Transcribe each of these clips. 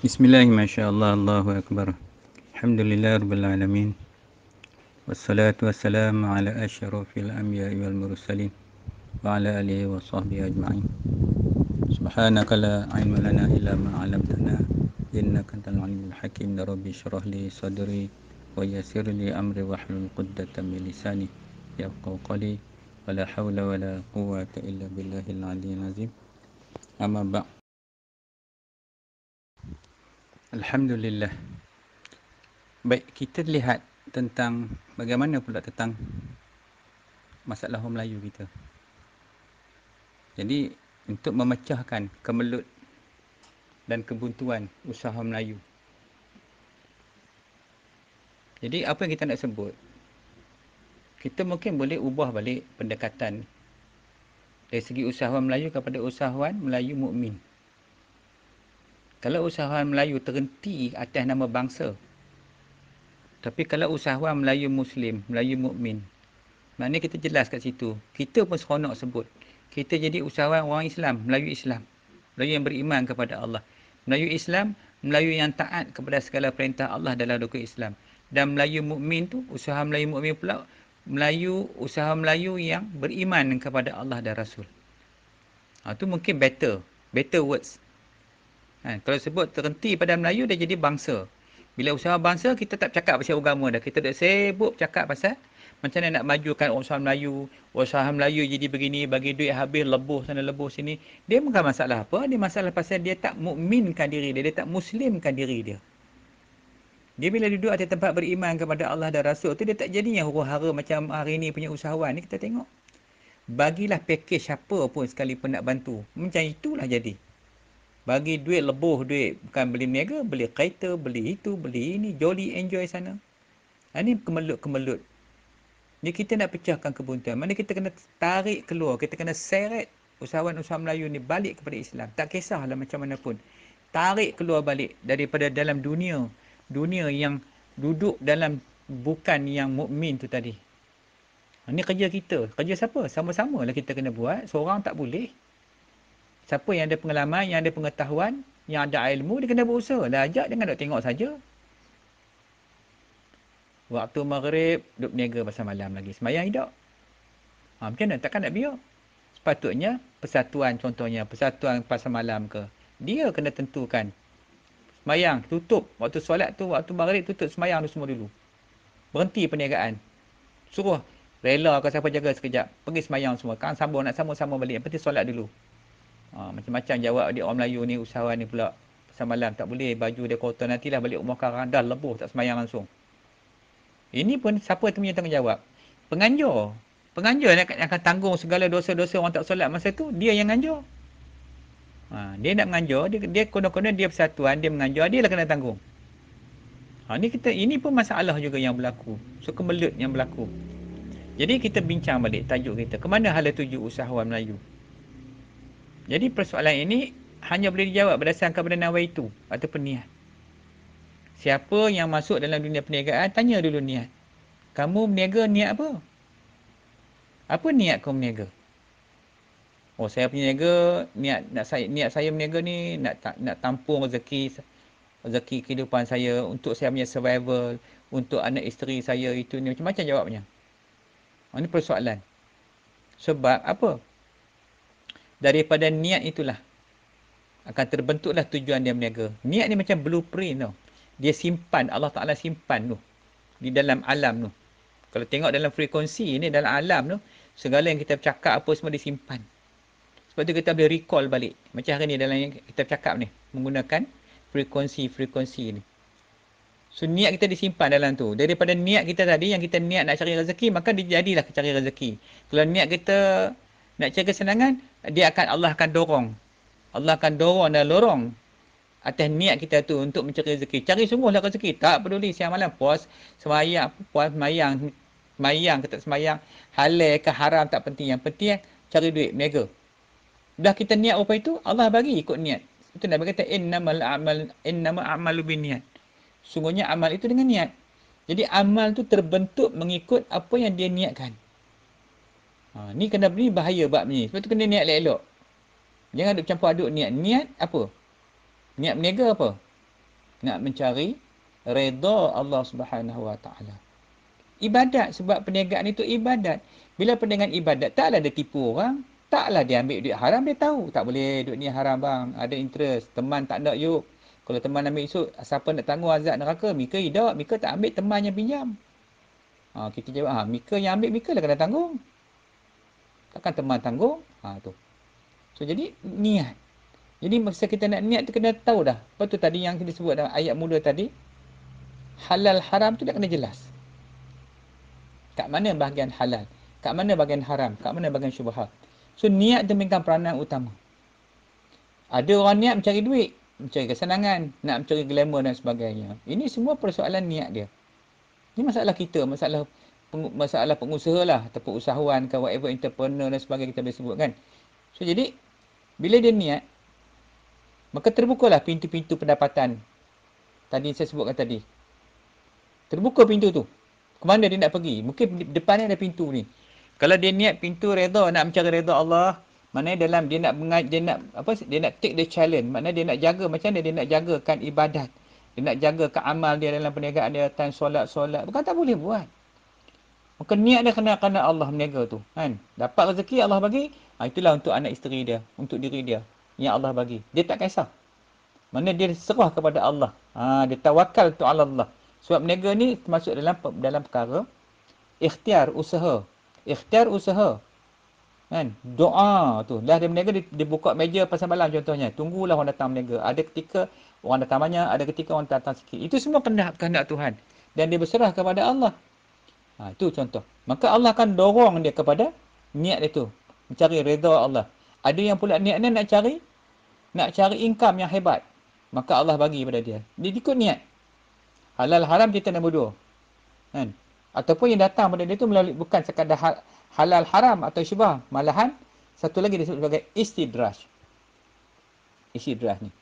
بسم الله ما شاء الله الله أكبر الحمد لله رب العالمين والصلاة والسلام على أشرف الأنبياء والمرسلين وعلى آله وصحبه أجمعين سبحانك لا علم لنا إلا ما علمتنا إنك أنت العليم الحكيم ربي اشرح لي صدري ويسر لي أمري واحلل عقدة من لساني يفقه قولي ولا حول ولا قوة إلا بالله العلي العظيم أما بعد Alhamdulillah. Baik, kita lihat tentang bagaimana pula tentang masalah orang Melayu kita. Jadi, untuk memecahkan kemelut dan kebuntuan usaha Melayu. Jadi, apa yang kita nak sebut? Kita mungkin boleh ubah balik pendekatan dari segi usahawan Melayu kepada usahawan Melayu mukmin. Kalau usahawan Melayu terhenti atas nama bangsa. Tapi kalau usahawan Melayu Muslim, Melayu Mukmin. Maknanya kita jelas kat situ. Kita pun seronok sebut. Kita jadi usahawan orang Islam, Melayu Islam. Melayu yang beriman kepada Allah. Melayu Islam, Melayu yang taat kepada segala perintah Allah dalam Doku Islam. Dan Melayu Mukmin tu, usaha Melayu Mukmin pula, Melayu, usaha Melayu yang beriman kepada Allah dan Rasul. Ha, mungkin better. Better words. Ha, kalau sebut terhenti pada Melayu, dia jadi bangsa. Bila usaha bangsa, kita tak cakap pasal agama dah. Kita tak sibuk cakap pasal macam mana nak majukan usaha Melayu. Usaha Melayu jadi begini, bagi duit habis, lebuh sana, lebuh sini. Dia bukan masalah apa. Dia masalah pasal dia tak mukminkan diri dia. Dia tak muslimkan diri dia. Dia bila duduk atas tempat beriman kepada Allah dan Rasul tu, dia tak jadi yang huru-hara macam hari ni punya usahawan ni. Kita tengok. Bagilah pakej siapa pun sekali pun nak bantu. Macam itulah jadi. Bagi duit lebuh duit. Bukan beli meniaga, beli kereta, beli itu, beli ini. Jolly enjoy sana. Ha, ini kemelut-kemelut. Ini kita nak pecahkan kebuntuan. Mana kita kena tarik keluar. Kita kena seret usahawan-usahawan Melayu ni balik kepada Islam. Tak kisahlah macam mana pun. Tarik keluar balik daripada dalam dunia. Dunia yang duduk dalam bukan yang mukmin tu tadi. Ini ha, kerja kita. Kerja siapa? Sama-sama lah kita kena buat. Seorang tak boleh. Siapa yang ada pengalaman, yang ada pengetahuan, yang ada ilmu, dia kena berusaha. Dah ajak, jangan duk tengok saja. Waktu maghrib, duk berniaga pasal malam lagi. Semayang hidup. Ha, macam mana? Takkan nak biar. Sepatutnya, persatuan contohnya, persatuan pasal malam ke. Dia kena tentukan. Semayang, tutup. Waktu solat tu, waktu maghrib, tutup semayang tu semua dulu. Berhenti perniagaan. Suruh rela ke siapa jaga sekejap. Pergi semayang semua. Kan sambung, nak sambung-sambung balik. Yang penting solat dulu. Ha, macam-macam jawab dia orang Melayu ni usahawan ni pula pasal malam tak boleh baju dia kotor nantilah balik rumah karang dah lebur tak semayang langsung. Ini pun siapa tu punya tanggungjawab? Penganjur. Penganjur yang akan, tanggung segala dosa-dosa orang tak solat masa tu dia yang nganjur. Ha, dia nak menganjur, dia, dia konon-konon dia persatuan, dia menganjur, dia lah kena tanggung. Ha, ini, kita, ini pun masalah juga yang berlaku. So, kemelut yang berlaku. Jadi, kita bincang balik tajuk kita. Kemana hala tuju usahawan Melayu? Jadi persoalan ini hanya boleh dijawab berdasarkan kepada nawa itu atau niat. Siapa yang masuk dalam dunia perniagaan, tanya dulu niat. Kamu berniaga niat apa? Apa niat kau berniaga? Oh, saya berniaga, niat, nak saya, niat saya berniaga ni nak nak tampung rezeki rezeki kehidupan saya untuk saya punya survival, untuk anak isteri saya itu ni macam-macam jawabnya. Oh, ini persoalan. Sebab apa? daripada niat itulah akan terbentuklah tujuan dia berniaga. Niat ni macam blueprint tau. Dia simpan, Allah Ta'ala simpan tu. Di dalam alam tu. Kalau tengok dalam frekuensi ni, dalam alam tu, segala yang kita cakap apa semua disimpan. Sebab tu kita boleh recall balik. Macam hari ni dalam yang kita cakap ni. Menggunakan frekuensi-frekuensi ni. So niat kita disimpan dalam tu. Daripada niat kita tadi yang kita niat nak cari rezeki, maka dia jadilah cari rezeki. Kalau niat kita nak cari kesenangan, dia akan Allah akan dorong. Allah akan dorong dan lorong atas niat kita tu untuk mencari rezeki. Cari semua lah rezeki. Tak peduli siang malam puas, semayang, puas, mayang, mayang, ke tak semayang, halal ke haram tak penting. Yang penting cari duit, meniaga. Dah kita niat apa itu, Allah bagi ikut niat. Itu Nabi kata, innamal amal, innamal amal bin niat. Sungguhnya amal itu dengan niat. Jadi amal tu terbentuk mengikut apa yang dia niatkan. Ha, ni kena ni bahaya bab ni. Sebab tu kena niat elok-elok. Jangan duk campur aduk niat. Niat apa? Niat berniaga apa? Nak mencari redha Allah Subhanahu Wa Taala. Ibadat sebab perniagaan itu ibadat. Bila perniagaan ibadat, taklah dia tipu orang. Taklah dia ambil duit haram, dia tahu. Tak boleh duit ni haram bang. Ada interest. Teman tak nak yuk. Kalau teman ambil esok, siapa nak tanggung azab neraka? Mika tidak. Mika tak ambil temannya pinjam. Ha, kita jawab, ha, Mika yang ambil, Mika lah kena tanggung takkan teman tanggung ha tu so jadi niat jadi masa kita nak niat tu kena tahu dah apa tu tadi yang kita sebut dalam ayat mula tadi halal haram tu dah kena jelas kat mana bahagian halal kat mana bahagian haram kat mana bahagian syubha. so niat tu demikian peranan utama ada orang niat mencari duit mencari kesenangan nak mencari glamour dan sebagainya ini semua persoalan niat dia ini masalah kita masalah peng, masalah pengusaha lah ataupun usahawan ke whatever entrepreneur dan sebagainya kita boleh sebut kan. So jadi bila dia niat maka terbukalah pintu-pintu pendapatan tadi saya sebutkan tadi. Terbuka pintu tu. Ke mana dia nak pergi? Mungkin depannya ada pintu ni. Kalau dia niat pintu redha nak mencari redha Allah, maknanya dalam dia nak mengaj- dia nak apa dia nak take the challenge, maknanya dia nak jaga macam mana dia nak jagakan ibadat. Dia nak jaga keamal dia dalam perniagaan dia, time solat-solat. Bukan tak boleh buat. Maka niat dia kena kerana Allah meniaga tu. Kan? Dapat rezeki Allah bagi. Ha, itulah untuk anak isteri dia. Untuk diri dia. Yang Allah bagi. Dia tak kisah. Mana dia serah kepada Allah. Ha, dia tawakal tu ala Allah. Sebab meniaga ni termasuk dalam dalam perkara. Ikhtiar usaha. Ikhtiar usaha. Kan? Doa tu. dah dia meniaga dia, dia, buka meja pasal malam contohnya. Tunggulah orang datang meniaga. Ada ketika orang datang banyak. Ada ketika orang datang sikit. Itu semua kena kena Tuhan. Dan dia berserah kepada Allah. Ha, itu contoh. Maka Allah akan dorong dia kepada niat itu. Mencari reda Allah. Ada yang pula niatnya nak cari. Nak cari income yang hebat. Maka Allah bagi kepada dia. Dia ikut niat. Halal haram kita nombor dua. Kan? Ataupun yang datang kepada dia itu melalui bukan sekadar hal, halal haram atau syubah. Malahan satu lagi disebut sebagai istidraj. Istidraj ni.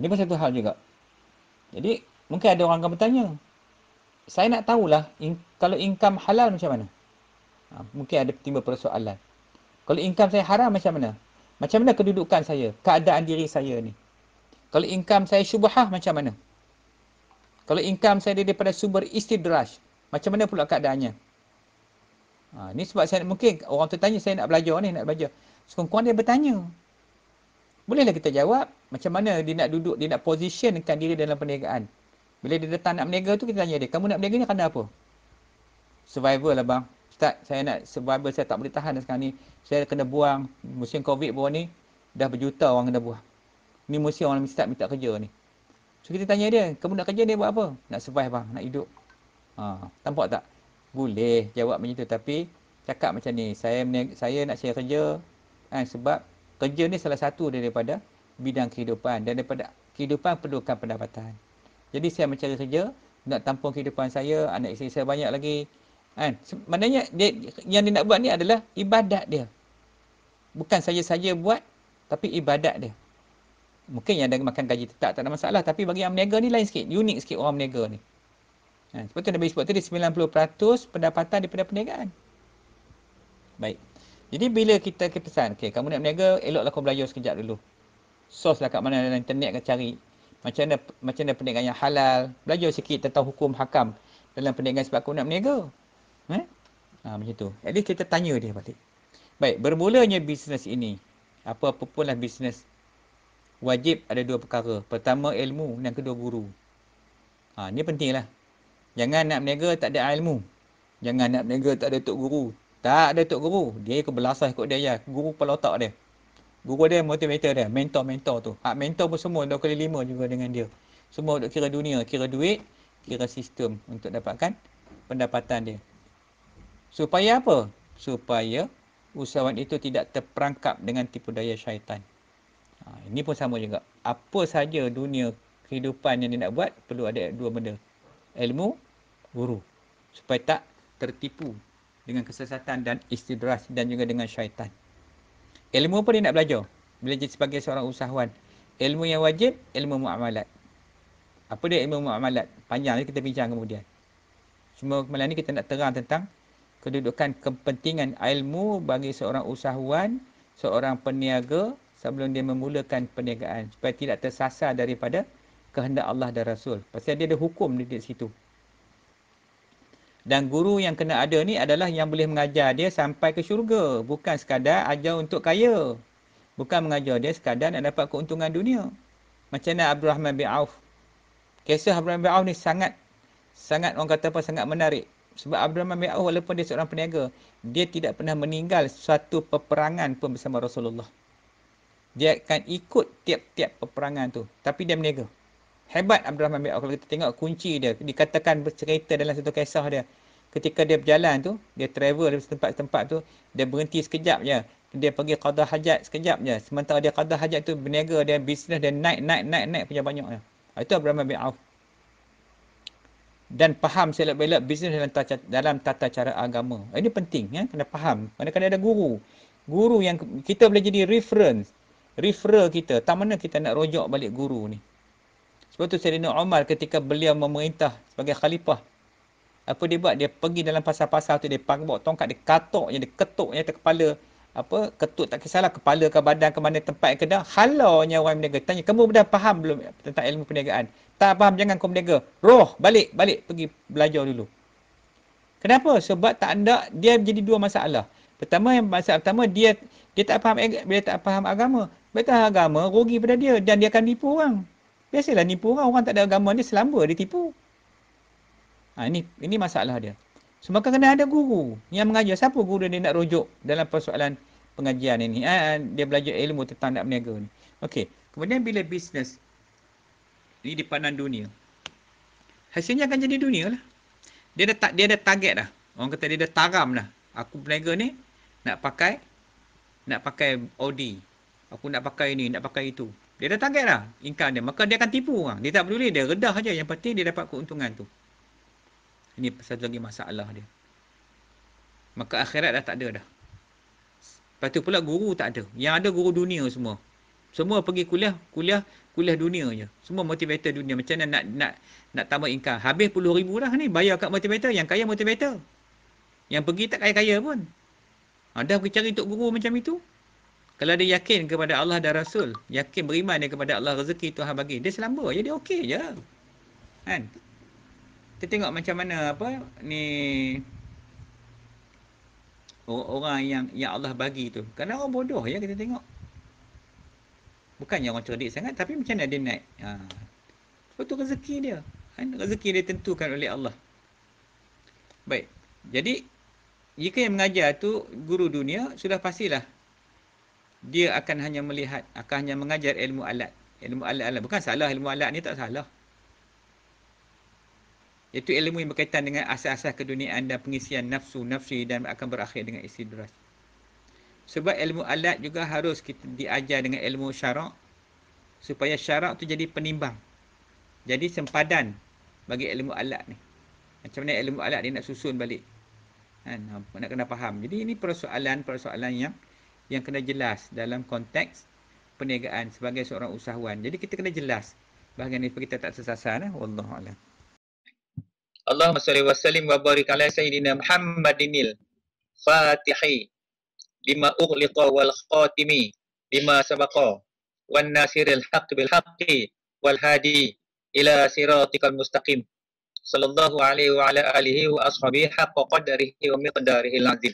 Ini pun satu hal juga. Jadi mungkin ada orang akan bertanya saya nak tahulah in, kalau income halal macam mana? Ha, mungkin ada timbul persoalan. Kalau income saya haram macam mana? Macam mana kedudukan saya? Keadaan diri saya ni? Kalau income saya syubhah macam mana? Kalau income saya daripada sumber istidraj, macam mana pula keadaannya? Ha, ni sebab saya mungkin orang tu tanya saya nak belajar ni, nak belajar. Sekurang-kurang dia bertanya. Bolehlah kita jawab macam mana dia nak duduk, dia nak positionkan diri dalam perniagaan. Bila dia datang nak berniaga tu kita tanya dia, kamu nak berniaga ni kerana apa? Survival lah bang. Ustaz, saya nak survival saya tak boleh tahan dah sekarang ni. Saya kena buang musim Covid bawah ni dah berjuta orang kena buang. Ni musim orang mesti start minta kerja ni. So kita tanya dia, kamu nak kerja ni buat apa? Nak survive bang, nak hidup. Ha, nampak tak? Boleh jawab macam tu tapi cakap macam ni, saya saya nak saya kerja eh, sebab kerja ni salah satu daripada bidang kehidupan dan daripada kehidupan perlukan pendapatan. Jadi saya mencari kerja nak tampung kehidupan saya, anak isteri saya banyak lagi. Kan? Maknanya dia, yang dia nak buat ni adalah ibadat dia. Bukan saja-saja buat tapi ibadat dia. Mungkin yang ada makan gaji tetap tak ada masalah tapi bagi yang berniaga ni lain sikit, unik sikit orang berniaga ni. Kan? Sebab tu Nabi sebut tadi 90% pendapatan daripada perniagaan. Baik. Jadi bila kita kepesan, okay, kamu nak berniaga, eloklah kau belajar sekejap dulu. Sos lah kat mana dalam internet kau cari macam mana macam mana perniagaan yang halal belajar sikit tentang hukum hakam dalam perniagaan sebab aku nak berniaga eh? ha, macam tu at least kita tanya dia balik baik bermulanya bisnes ini apa-apa pun lah bisnes wajib ada dua perkara pertama ilmu dan kedua guru ha, ni penting lah. jangan nak berniaga tak ada ilmu jangan nak berniaga tak ada tok guru tak ada tok guru dia ikut belasah ikut dia ya guru pelotak dia guru dia motivator dia mentor-mentor tu ha, mentor pun semua dua kali lima juga dengan dia semua duk kira dunia kira duit kira sistem untuk dapatkan pendapatan dia supaya apa supaya usahawan itu tidak terperangkap dengan tipu daya syaitan ha, ini pun sama juga apa saja dunia kehidupan yang dia nak buat perlu ada dua benda ilmu guru supaya tak tertipu dengan kesesatan dan istidras dan juga dengan syaitan Ilmu apa dia nak belajar? Belajar sebagai seorang usahawan. Ilmu yang wajib, ilmu mu'amalat. Apa dia ilmu mu'amalat? Panjang kita bincang kemudian. Cuma malam ni kita nak terang tentang kedudukan kepentingan ilmu bagi seorang usahawan, seorang peniaga sebelum dia memulakan perniagaan. Supaya tidak tersasar daripada kehendak Allah dan Rasul. Pasal dia ada hukum di situ. Dan guru yang kena ada ni adalah yang boleh mengajar dia sampai ke syurga. Bukan sekadar ajar untuk kaya. Bukan mengajar dia sekadar nak dapat keuntungan dunia. Macam mana Abdul Rahman bin Auf. Kisah Abdul Rahman bin Auf ni sangat, sangat orang kata apa, sangat menarik. Sebab Abdul Rahman bin Auf walaupun dia seorang peniaga, dia tidak pernah meninggal suatu peperangan pun bersama Rasulullah. Dia akan ikut tiap-tiap peperangan tu. Tapi dia meniaga. Hebat Abdul Rahman bin Auf kalau kita tengok kunci dia dikatakan bercerita dalam satu kisah dia. Ketika dia berjalan tu, dia travel dari tempat tempat tu, dia berhenti sekejap je. Dia pergi qada hajat sekejap je. Sementara dia qada hajat tu berniaga dia bisnes dia naik naik naik naik punya banyak je. Ah, itu Abdul Rahman bin Auf. Dan faham selok-belok bisnes dalam tata, dalam tata cara agama. Ah, ini penting ya, kena faham. Kadang-kadang ada guru. Guru yang kita boleh jadi reference referral kita. Tak mana kita nak rojok balik guru ni. Sebab tu Serina Omar ketika beliau memerintah sebagai khalifah. Apa dia buat? Dia pergi dalam pasar-pasar tu, dia pang bawa tongkat, dia katok, dia ketuk yang kepala. Apa? Ketuk tak kisahlah kepala ke badan ke mana tempat ke dah. Halau nyawa berniaga. Tanya, kamu dah faham belum tentang ilmu perniagaan? Tak faham, jangan kau berniaga. Roh, balik, balik pergi belajar dulu. Kenapa? Sebab tak anda dia jadi dua masalah. Pertama yang masalah pertama dia dia tak faham dia tak faham agama. Betul agama rugi pada dia dan dia akan tipu orang. Biasalah nipu orang, orang tak ada agama dia selamba, dia tipu. Ha, ini, ini masalah dia. So, maka kena ada guru yang mengajar. Siapa guru dia nak rujuk dalam persoalan pengajian ini? Ha, dia belajar ilmu tentang nak berniaga ni. Okey. Kemudian bila bisnes ni di pandang dunia. Hasilnya akan jadi dunia lah. Dia ada, dia ada target lah. Orang kata dia ada taram lah. Aku berniaga ni nak pakai nak pakai Audi. Aku nak pakai ni, nak pakai itu. Dia dah target lah income dia. Maka dia akan tipu orang. Dia tak peduli. Dia redah aja. Yang penting dia dapat keuntungan tu. Ini satu lagi masalah dia. Maka akhirat dah tak ada dah. Lepas tu pula guru tak ada. Yang ada guru dunia semua. Semua pergi kuliah, kuliah, kuliah dunia je. Semua motivator dunia. Macam mana nak nak nak tambah income. Habis puluh ribu dah ni. Bayar kat motivator. Yang kaya motivator. Yang pergi tak kaya-kaya pun. Ha, dah pergi cari untuk guru macam itu. Kalau dia yakin kepada Allah dan Rasul, yakin beriman dia kepada Allah rezeki Tuhan bagi, dia selamba je, dia okey je. Kan? Kita tengok macam mana apa ni orang yang ya Allah bagi tu. Kan orang bodoh ya kita tengok. Bukannya orang cerdik sangat tapi macam mana dia naik. Ha. Sebab tu rezeki dia. Kan rezeki dia tentukan oleh Allah. Baik. Jadi jika yang mengajar tu guru dunia sudah pastilah dia akan hanya melihat, akan hanya mengajar ilmu alat. Ilmu alat alat bukan salah ilmu alat ni tak salah. Itu ilmu yang berkaitan dengan asas-asas keduniaan dan pengisian nafsu, nafsi dan akan berakhir dengan istidraj. Sebab ilmu alat juga harus kita diajar dengan ilmu syarak supaya syarak tu jadi penimbang. Jadi sempadan bagi ilmu alat ni. Macam mana ilmu alat dia nak susun balik. Kan? Ha, nak kena faham. Jadi ini persoalan-persoalan yang yang kena jelas dalam konteks perniagaan sebagai seorang usahawan. Jadi kita kena jelas bahagian ini kita tak sesasar. Eh? Wallahu a'lam. Allahumma salli wa sallim wa barik ala sayyidina Muhammadinil Fatihi lima ughliqa wal khatimi lima sabaqa wan nasiril haqq bil haqqi wal hadi ila siratikal mustaqim sallallahu alaihi wa ala alihi wa ashabihi haqqa qadarihi wa miqdarihi al-azim